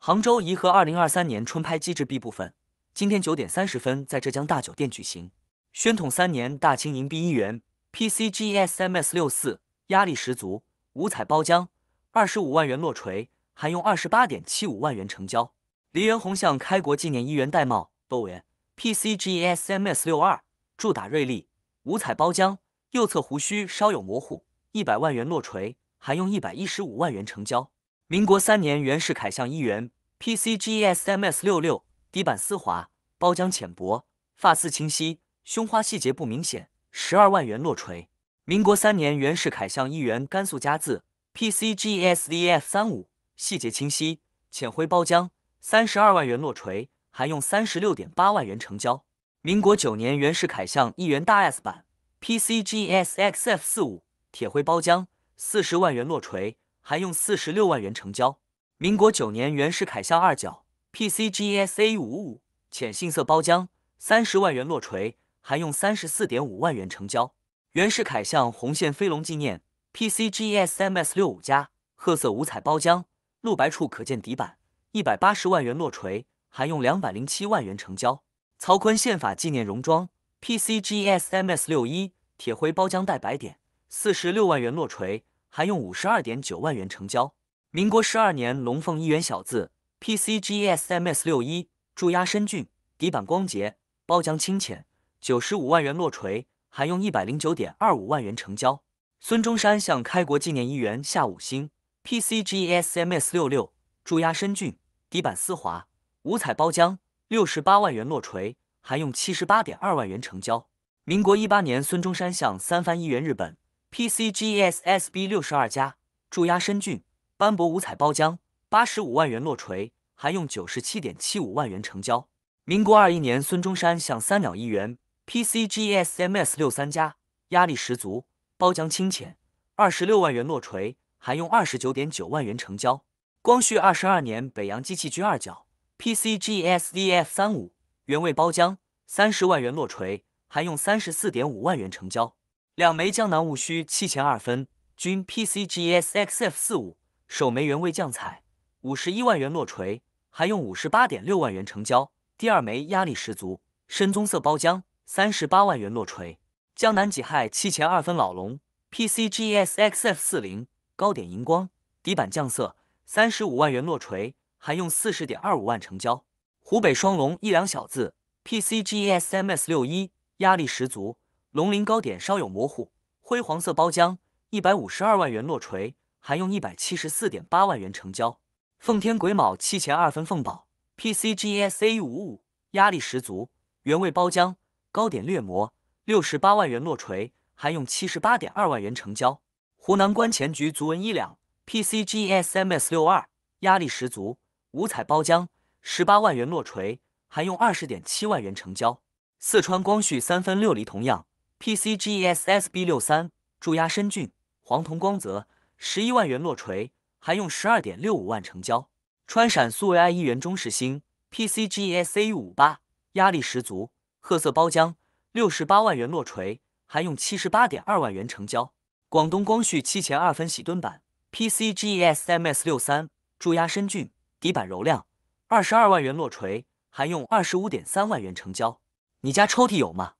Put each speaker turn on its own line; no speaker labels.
杭州颐和二零二三年春拍机制 B 部分，今天九点三十分在浙江大酒店举行。宣统三年大清银币一元 PCGSMS 六四，压力十足，五彩包浆，二十五万元落锤，还用二十八点七五万元成交。梨园红向开国纪念一元戴帽，欧元 PCGSMS 六二，铸打锐利，五彩包浆，右侧胡须稍有模糊，一百万元落锤，还用一百一十五万元成交。民国三年袁世凯像一元 PCGSMS 六六底板丝滑，包浆浅薄，发丝清晰，胸花细节不明显，十二万元落锤。民国三年袁世凯像一元甘肃加字 PCGSDF 三五细节清晰，浅灰包浆，三十二万元落锤，还用三十六点八万元成交。民国九年袁世凯像一元大 S 版 PCGSXF 四五铁灰包浆，四十万元落锤。还用四十六万元成交。民国九年袁世凯像二角 PCGSA 五五浅杏色包浆，三十万元落锤，还用三十四点五万元成交。袁世凯像红线飞龙纪念 PCGSMS 六五加褐色五彩包浆，露白处可见底板，一百八十万元落锤，还用两百零七万元成交。曹锟宪法纪念戎装 PCGSMS 六一铁灰包浆带白点，四十六万元落锤。还用五十二点九万元成交。民国十二年龙凤一元小字 PCGSMS 六一注压深峻底板光洁包浆清浅九十五万元落锤还用一百零九点二五万元成交。孙中山向开国纪念一元下五星 PCGSMS 六六注压深峻底板丝滑五彩包浆六十八万元落锤还用七十八点二万元成交。民国一八年孙中山向三番一元日本。PCGS SB 六十二加注压深峻斑驳五彩包浆八十五万元落锤，还用九十七点七五万元成交。民国二一年孙中山向三鸟一员 PCGS MS 六三加压力十足包浆清浅二十六万元落锤，还用二十九点九万元成交。光绪二十二年北洋机器军二角 PCGS DF 三五原位包浆三十万元落锤，还用三十四点五万元成交。两枚江南戊戌七钱二分，均 PCGS XF 四五，首枚原位降彩，五十一万元落锤，还用五十八点六万元成交。第二枚压力十足，深棕色包浆，三十八万元落锤。江南己亥七钱二分老龙，PCGS XF 四零，高点荧光，底板降色，三十五万元落锤，还用四十点二五万成交。湖北双龙一两小字，PCGS MS 六一，压力十足。龙鳞高点稍有模糊，灰黄色包浆，一百五十二万元落锤，还用一百七十四点八万元成交。奉天癸卯七钱二分奉宝，PCGS A 五五，压力十足，原味包浆，高点略磨，六十八万元落锤，还用七十八点二万元成交。湖南观前局足纹一两，PCGS MS 六二，压力十足，五彩包浆，十八万元落锤，还用二十点七万元成交。四川光绪三分六厘同样。PCGS SB 六三注压深峻黄铜光泽，十一万元落锤，还用十二点六五万成交。川陕苏维埃一元中实星 PCGS A 五八压力十足，褐色包浆，六十八万元落锤，还用七十八点二万元成交。广东光绪七钱二分喜墩版 PCGS MS 六三注压深峻底板柔亮，二十二万元落锤，还用二十五点三万元成交。你家抽屉有吗？